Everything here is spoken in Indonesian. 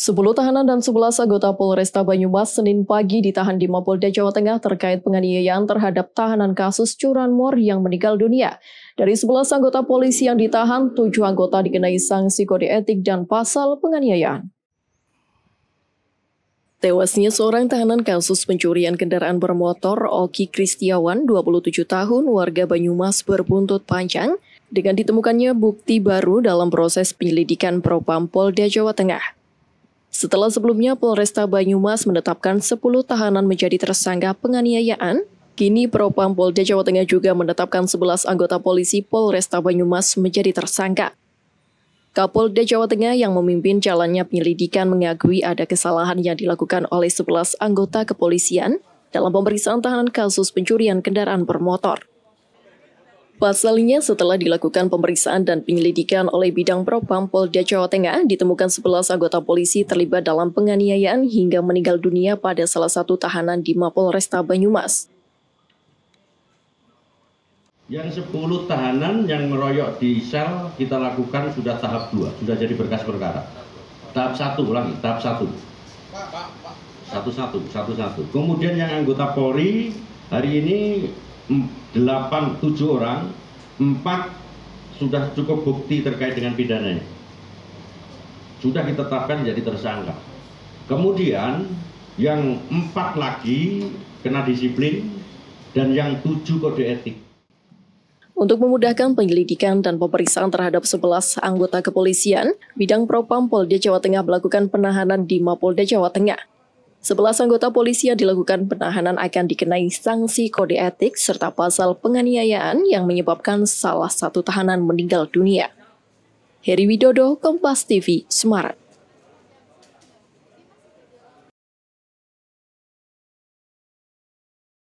Sepuluh tahanan dan sebelas anggota Polresta Banyumas Senin pagi ditahan di Mapolda Jawa Tengah terkait penganiayaan terhadap tahanan kasus curanmor yang meninggal dunia. Dari sebelas anggota polisi yang ditahan, tujuh anggota dikenai sanksi kode etik dan pasal penganiayaan. Tewasnya seorang tahanan kasus pencurian kendaraan bermotor Oki Kristiawan, 27 tahun, warga Banyumas berbuntut panjang dengan ditemukannya bukti baru dalam proses penyelidikan Propam Polda Jawa Tengah. Setelah sebelumnya Polresta Banyumas menetapkan 10 tahanan menjadi tersangka penganiayaan, kini Propam Polda Jawa Tengah juga menetapkan 11 anggota polisi Polresta Banyumas menjadi tersangka. Kapolda Jawa Tengah yang memimpin jalannya penyelidikan mengakui ada kesalahan yang dilakukan oleh 11 anggota kepolisian dalam pemeriksaan tahanan kasus pencurian kendaraan bermotor. Pasalnya, setelah dilakukan pemeriksaan dan penyelidikan oleh bidang propam Polda Jawa Tengah, ditemukan 11 anggota polisi terlibat dalam penganiayaan hingga meninggal dunia pada salah satu tahanan di Mapolresta Banyumas. Yang 10 tahanan yang meroyok di sel kita lakukan sudah tahap 2, sudah jadi berkas perkara. Tahap 1 ulangi, tahap 1. Satu-satu, satu-satu. Kemudian yang anggota Polri hari ini 8 7 orang, 4 sudah cukup bukti terkait dengan pidananya. Sudah ditetapkan jadi tersangka. Kemudian yang empat lagi kena disiplin dan yang tujuh kode etik. Untuk memudahkan penyelidikan dan pemeriksaan terhadap 11 anggota kepolisian, Bidang Propam Polda Jawa Tengah melakukan penahanan di Mapolda Jawa Tengah. Sebelas anggota polisi yang dilakukan penahanan akan dikenai sanksi kode etik serta pasal penganiayaan yang menyebabkan salah satu tahanan meninggal dunia. Heri Widodo, Kompas TV, Semarang.